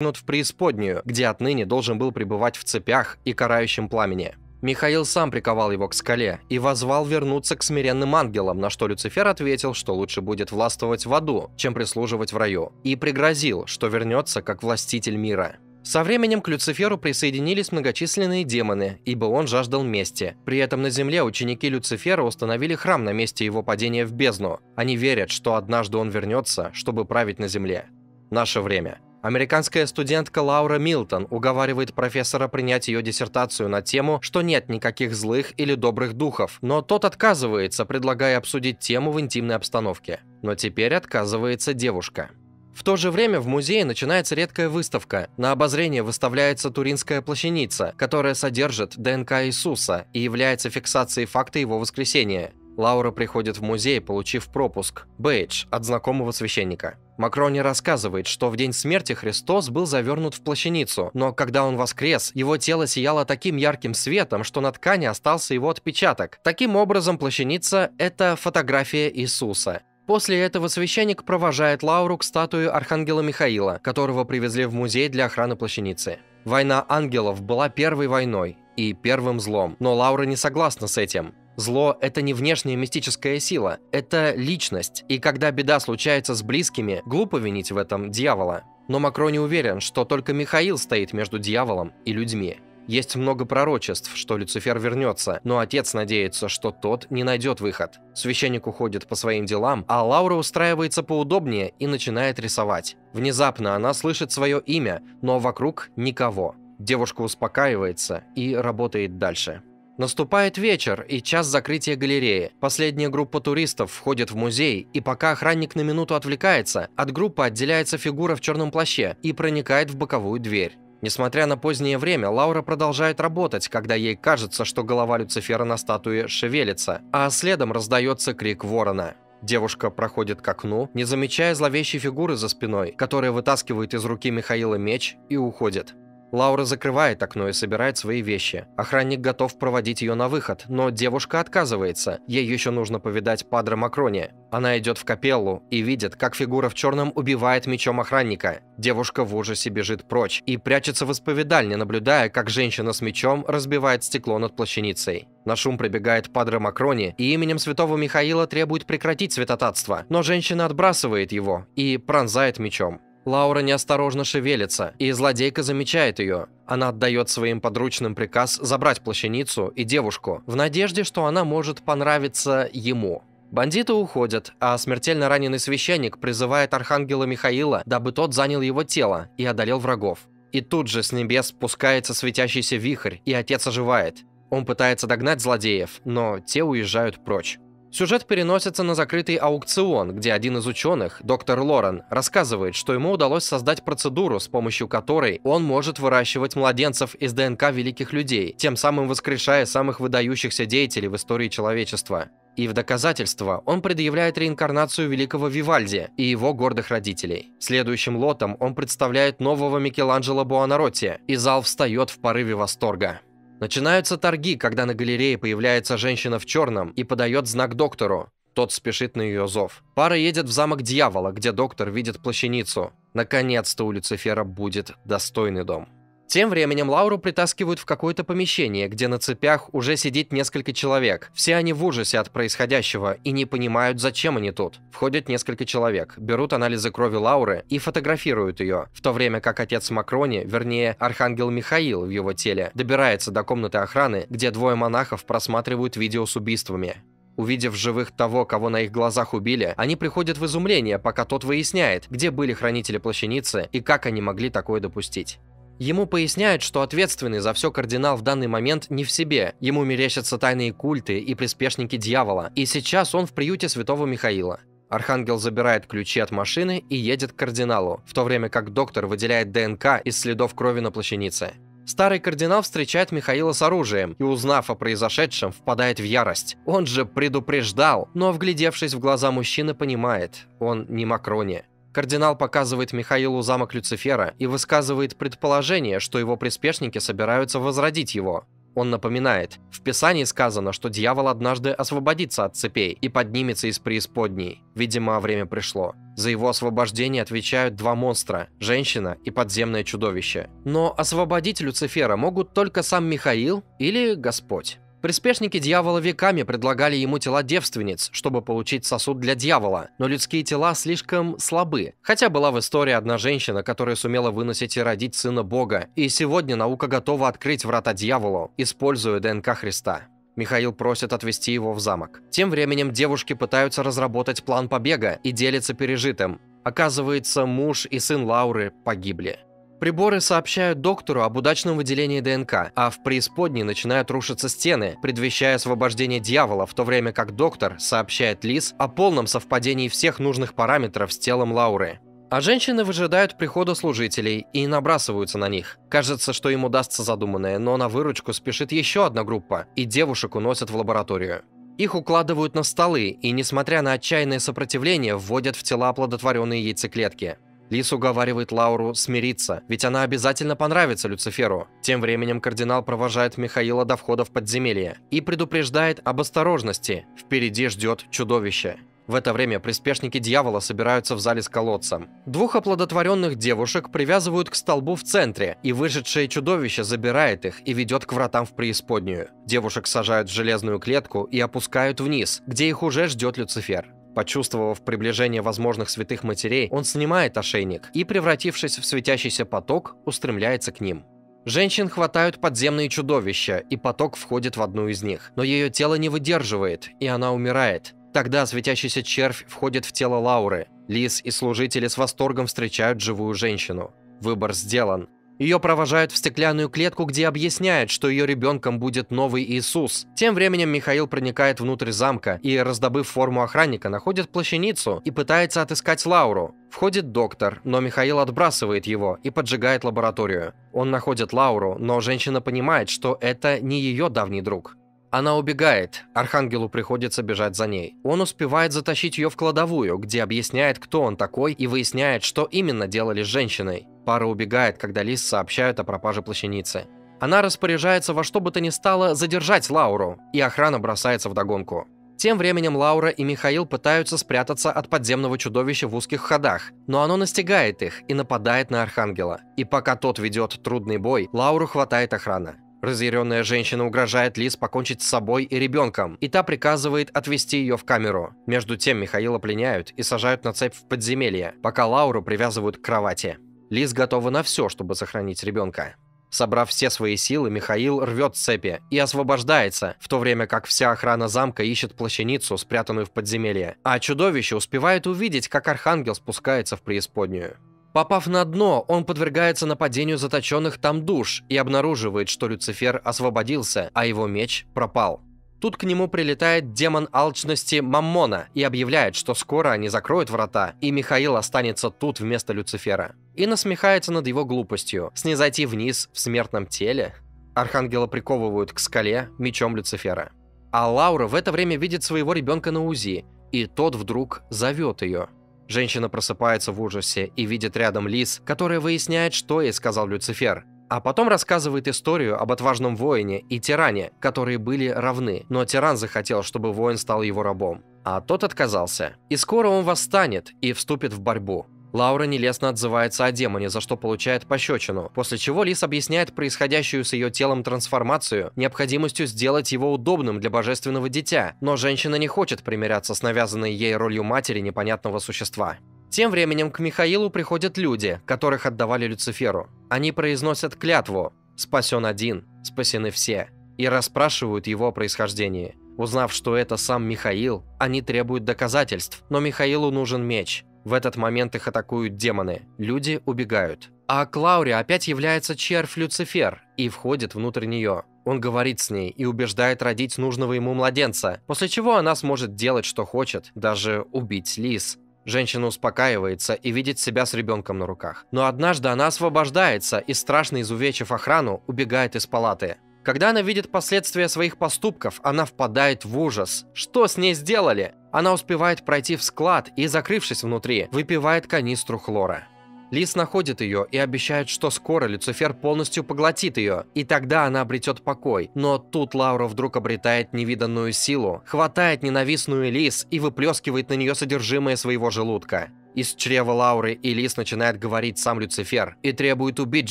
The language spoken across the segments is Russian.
в преисподнюю, где отныне должен был пребывать в цепях и карающем пламени. Михаил сам приковал его к скале и возвал вернуться к смиренным ангелам, на что Люцифер ответил, что лучше будет властвовать в аду, чем прислуживать в раю, и пригрозил, что вернется как властитель мира. Со временем к Люциферу присоединились многочисленные демоны, ибо он жаждал мести. При этом на земле ученики Люцифера установили храм на месте его падения в бездну. Они верят, что однажды он вернется, чтобы править на земле. Наше время – Американская студентка Лаура Милтон уговаривает профессора принять ее диссертацию на тему, что нет никаких злых или добрых духов, но тот отказывается, предлагая обсудить тему в интимной обстановке. Но теперь отказывается девушка. В то же время в музее начинается редкая выставка. На обозрение выставляется Туринская плащаница, которая содержит ДНК Иисуса и является фиксацией факта его воскресения. Лаура приходит в музей, получив пропуск, бейдж от знакомого священника. Макрони рассказывает, что в день смерти Христос был завернут в плащаницу, но когда он воскрес, его тело сияло таким ярким светом, что на ткани остался его отпечаток. Таким образом, плащаница – это фотография Иисуса. После этого священник провожает Лауру к статуе Архангела Михаила, которого привезли в музей для охраны плащаницы. Война ангелов была первой войной и первым злом, но Лаура не согласна с этим. Зло – это не внешняя мистическая сила, это личность, и когда беда случается с близкими, глупо винить в этом дьявола. Но Макро не уверен, что только Михаил стоит между дьяволом и людьми. Есть много пророчеств, что Люцифер вернется, но отец надеется, что тот не найдет выход. Священник уходит по своим делам, а Лаура устраивается поудобнее и начинает рисовать. Внезапно она слышит свое имя, но вокруг никого. Девушка успокаивается и работает дальше. Наступает вечер и час закрытия галереи. Последняя группа туристов входит в музей, и пока охранник на минуту отвлекается, от группы отделяется фигура в черном плаще и проникает в боковую дверь. Несмотря на позднее время, Лаура продолжает работать, когда ей кажется, что голова Люцифера на статуе шевелится, а следом раздается крик ворона. Девушка проходит к окну, не замечая зловещей фигуры за спиной, которая вытаскивает из руки Михаила меч и уходит. Лаура закрывает окно и собирает свои вещи. Охранник готов проводить ее на выход, но девушка отказывается. Ей еще нужно повидать Падре Макрони. Она идет в капеллу и видит, как фигура в черном убивает мечом охранника. Девушка в ужасе бежит прочь и прячется в исповедальне, наблюдая, как женщина с мечом разбивает стекло над плащаницей. На шум прибегает Падре Макрони и именем святого Михаила требует прекратить святотатство, но женщина отбрасывает его и пронзает мечом. Лаура неосторожно шевелится, и злодейка замечает ее. Она отдает своим подручным приказ забрать плащаницу и девушку, в надежде, что она может понравиться ему. Бандиты уходят, а смертельно раненый священник призывает архангела Михаила, дабы тот занял его тело и одолел врагов. И тут же с небес спускается светящийся вихрь, и отец оживает. Он пытается догнать злодеев, но те уезжают прочь. Сюжет переносится на закрытый аукцион, где один из ученых, доктор Лорен, рассказывает, что ему удалось создать процедуру, с помощью которой он может выращивать младенцев из ДНК великих людей, тем самым воскрешая самых выдающихся деятелей в истории человечества. И в доказательство он предъявляет реинкарнацию великого Вивальди и его гордых родителей. Следующим лотом он представляет нового Микеланджело Буонаротти, и зал встает в порыве восторга. Начинаются торги, когда на галерее появляется женщина в черном и подает знак доктору. Тот спешит на ее зов. Пара едет в замок дьявола, где доктор видит плащаницу. Наконец-то у Люцифера будет достойный дом. Тем временем Лауру притаскивают в какое-то помещение, где на цепях уже сидит несколько человек. Все они в ужасе от происходящего и не понимают, зачем они тут. Входят несколько человек, берут анализы крови Лауры и фотографируют ее, в то время как отец Макрони, вернее, архангел Михаил в его теле, добирается до комнаты охраны, где двое монахов просматривают видео с убийствами. Увидев живых того, кого на их глазах убили, они приходят в изумление, пока тот выясняет, где были хранители плащаницы и как они могли такое допустить. Ему поясняют, что ответственный за все кардинал в данный момент не в себе. Ему мерещатся тайные культы и приспешники дьявола, и сейчас он в приюте святого Михаила. Архангел забирает ключи от машины и едет к кардиналу, в то время как доктор выделяет ДНК из следов крови на плащанице. Старый кардинал встречает Михаила с оружием и, узнав о произошедшем, впадает в ярость. Он же предупреждал, но, вглядевшись в глаза мужчины, понимает – он не Макрони. Кардинал показывает Михаилу замок Люцифера и высказывает предположение, что его приспешники собираются возродить его. Он напоминает, в Писании сказано, что дьявол однажды освободится от цепей и поднимется из преисподней. Видимо, время пришло. За его освобождение отвечают два монстра – женщина и подземное чудовище. Но освободить Люцифера могут только сам Михаил или Господь. Приспешники дьявола веками предлагали ему тела девственниц, чтобы получить сосуд для дьявола, но людские тела слишком слабы. Хотя была в истории одна женщина, которая сумела выносить и родить сына Бога, и сегодня наука готова открыть врата дьяволу, используя ДНК Христа. Михаил просит отвезти его в замок. Тем временем девушки пытаются разработать план побега и делятся пережитым. Оказывается, муж и сын Лауры погибли. Приборы сообщают доктору об удачном выделении ДНК, а в преисподней начинают рушиться стены, предвещая освобождение дьявола, в то время как доктор сообщает Лиз о полном совпадении всех нужных параметров с телом Лауры. А женщины выжидают прихода служителей и набрасываются на них. Кажется, что им удастся задуманное, но на выручку спешит еще одна группа, и девушек уносят в лабораторию. Их укладывают на столы и, несмотря на отчаянное сопротивление, вводят в тела оплодотворенные яйцеклетки. Лис уговаривает Лауру смириться, ведь она обязательно понравится Люциферу. Тем временем кардинал провожает Михаила до входа в подземелье и предупреждает об осторожности. Впереди ждет чудовище. В это время приспешники дьявола собираются в зале с колодцем. Двух оплодотворенных девушек привязывают к столбу в центре, и вышедшее чудовище забирает их и ведет к вратам в преисподнюю. Девушек сажают в железную клетку и опускают вниз, где их уже ждет Люцифер почувствовав приближение возможных святых матерей, он снимает ошейник и, превратившись в светящийся поток, устремляется к ним. Женщин хватают подземные чудовища, и поток входит в одну из них. Но ее тело не выдерживает, и она умирает. Тогда светящийся червь входит в тело Лауры. Лис и служители с восторгом встречают живую женщину. Выбор сделан. Ее провожают в стеклянную клетку, где объясняют, что ее ребенком будет новый Иисус. Тем временем Михаил проникает внутрь замка и, раздобыв форму охранника, находит плащаницу и пытается отыскать Лауру. Входит доктор, но Михаил отбрасывает его и поджигает лабораторию. Он находит Лауру, но женщина понимает, что это не ее давний друг. Она убегает, Архангелу приходится бежать за ней. Он успевает затащить ее в кладовую, где объясняет, кто он такой и выясняет, что именно делали с женщиной. Пара убегает, когда Лис сообщает о пропаже плащаницы. Она распоряжается во что бы то ни стало задержать Лауру, и охрана бросается в догонку. Тем временем Лаура и Михаил пытаются спрятаться от подземного чудовища в узких ходах, но оно настигает их и нападает на Архангела. И пока тот ведет трудный бой, Лауру хватает охрана. Разъяренная женщина угрожает Лиз покончить с собой и ребенком, и та приказывает отвести ее в камеру. Между тем Михаила пленяют и сажают на цепь в подземелье, пока Лауру привязывают к кровати. Лиз готова на все, чтобы сохранить ребенка. Собрав все свои силы, Михаил рвет цепи и освобождается, в то время как вся охрана замка ищет плащаницу, спрятанную в подземелье. А чудовище успевает увидеть, как архангел спускается в преисподнюю. Попав на дно, он подвергается нападению заточенных там душ и обнаруживает, что Люцифер освободился, а его меч пропал. Тут к нему прилетает демон алчности Маммона и объявляет, что скоро они закроют врата, и Михаил останется тут вместо Люцифера. И насмехается над его глупостью, снизойти вниз в смертном теле. Архангела приковывают к скале мечом Люцифера. А Лаура в это время видит своего ребенка на УЗИ, и тот вдруг зовет ее – Женщина просыпается в ужасе и видит рядом лис, который выясняет, что ей сказал Люцифер. А потом рассказывает историю об отважном воине и тиране, которые были равны, но тиран захотел, чтобы воин стал его рабом. А тот отказался. И скоро он восстанет и вступит в борьбу. Лаура нелестно отзывается о демоне, за что получает пощечину, после чего Лис объясняет происходящую с ее телом трансформацию необходимостью сделать его удобным для божественного дитя, но женщина не хочет примиряться с навязанной ей ролью матери непонятного существа. Тем временем к Михаилу приходят люди, которых отдавали Люциферу. Они произносят клятву «Спасен один, спасены все» и расспрашивают его о происхождении. Узнав, что это сам Михаил, они требуют доказательств, но Михаилу нужен меч – в этот момент их атакуют демоны, люди убегают. А к опять является червь Люцифер и входит внутрь нее. Он говорит с ней и убеждает родить нужного ему младенца, после чего она сможет делать, что хочет, даже убить лис. Женщина успокаивается и видит себя с ребенком на руках. Но однажды она освобождается и, страшно изувечив охрану, убегает из палаты. Когда она видит последствия своих поступков, она впадает в ужас. Что с ней сделали? Она успевает пройти в склад и, закрывшись внутри, выпивает канистру хлора. Лис находит ее и обещает, что скоро Люцифер полностью поглотит ее, и тогда она обретет покой. Но тут Лаура вдруг обретает невиданную силу, хватает ненавистную Лис и выплескивает на нее содержимое своего желудка. Из чрева Лауры и Лис начинает говорить сам Люцифер и требует убить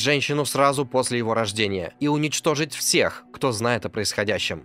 женщину сразу после его рождения и уничтожить всех, кто знает о происходящем.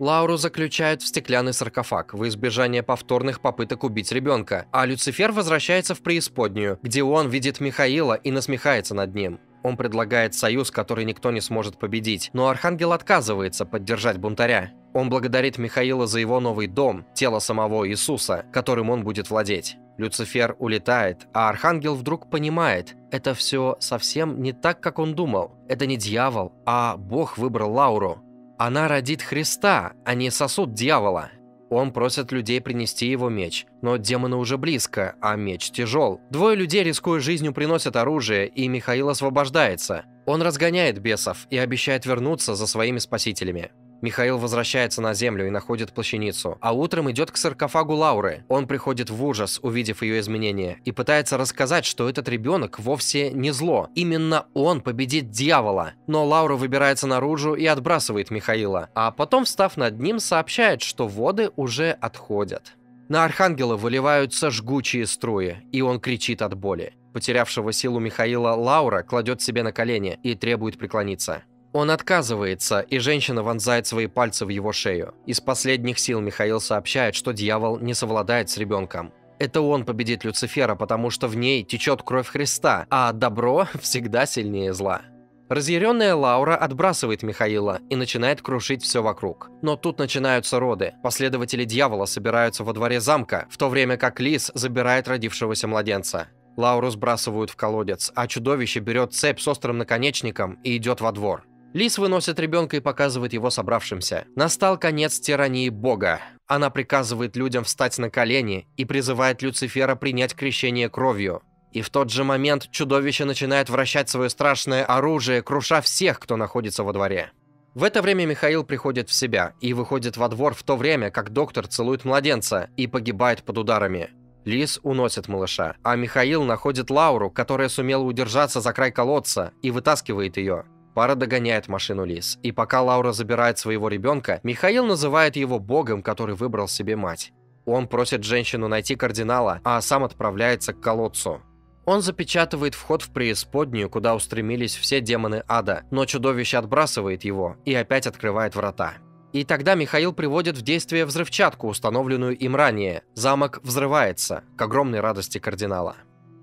Лауру заключают в стеклянный саркофаг в избежание повторных попыток убить ребенка, а Люцифер возвращается в преисподнюю, где он видит Михаила и насмехается над ним. Он предлагает союз, который никто не сможет победить, но Архангел отказывается поддержать бунтаря. Он благодарит Михаила за его новый дом, тело самого Иисуса, которым он будет владеть. Люцифер улетает, а Архангел вдруг понимает, это все совсем не так, как он думал. Это не дьявол, а Бог выбрал Лауру. Она родит Христа, а не сосуд дьявола. Он просит людей принести его меч, но демоны уже близко, а меч тяжел. Двое людей, рискуя жизнью, приносят оружие, и Михаил освобождается. Он разгоняет бесов и обещает вернуться за своими спасителями. Михаил возвращается на землю и находит плащаницу, а утром идет к саркофагу Лауры. Он приходит в ужас, увидев ее изменения, и пытается рассказать, что этот ребенок вовсе не зло. Именно он победит дьявола. Но Лаура выбирается наружу и отбрасывает Михаила, а потом, встав над ним, сообщает, что воды уже отходят. На Архангела выливаются жгучие струи, и он кричит от боли. Потерявшего силу Михаила Лаура кладет себе на колени и требует преклониться. Он отказывается, и женщина вонзает свои пальцы в его шею. Из последних сил Михаил сообщает, что дьявол не совладает с ребенком. Это он победит Люцифера, потому что в ней течет кровь Христа, а добро всегда сильнее зла. Разъяренная Лаура отбрасывает Михаила и начинает крушить все вокруг. Но тут начинаются роды. Последователи дьявола собираются во дворе замка, в то время как Лис забирает родившегося младенца. Лауру сбрасывают в колодец, а чудовище берет цепь с острым наконечником и идет во двор. Лис выносит ребенка и показывает его собравшимся. Настал конец тирании Бога. Она приказывает людям встать на колени и призывает Люцифера принять крещение кровью. И в тот же момент чудовище начинает вращать свое страшное оружие, круша всех, кто находится во дворе. В это время Михаил приходит в себя и выходит во двор в то время, как доктор целует младенца и погибает под ударами. Лис уносит малыша, а Михаил находит Лауру, которая сумела удержаться за край колодца, и вытаскивает ее. Пара догоняет машину Лис, и пока Лаура забирает своего ребенка, Михаил называет его богом, который выбрал себе мать. Он просит женщину найти кардинала, а сам отправляется к колодцу. Он запечатывает вход в преисподнюю, куда устремились все демоны ада, но чудовище отбрасывает его и опять открывает врата. И тогда Михаил приводит в действие взрывчатку, установленную им ранее. Замок взрывается, к огромной радости кардинала.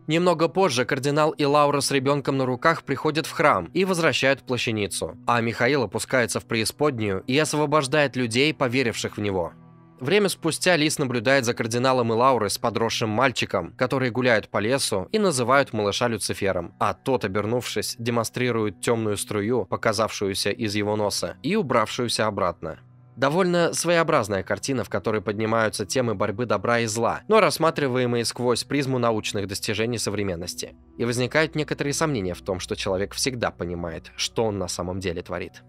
Немного позже кардинал и Лаура с ребенком на руках приходят в храм и возвращают плащаницу, а Михаил опускается в преисподнюю и освобождает людей, поверивших в него. Время спустя Лис наблюдает за кардиналом и Лаурой с подросшим мальчиком, которые гуляют по лесу и называют малыша Люцифером, а тот, обернувшись, демонстрирует темную струю, показавшуюся из его носа, и убравшуюся обратно. Довольно своеобразная картина, в которой поднимаются темы борьбы добра и зла, но рассматриваемые сквозь призму научных достижений современности. И возникают некоторые сомнения в том, что человек всегда понимает, что он на самом деле творит.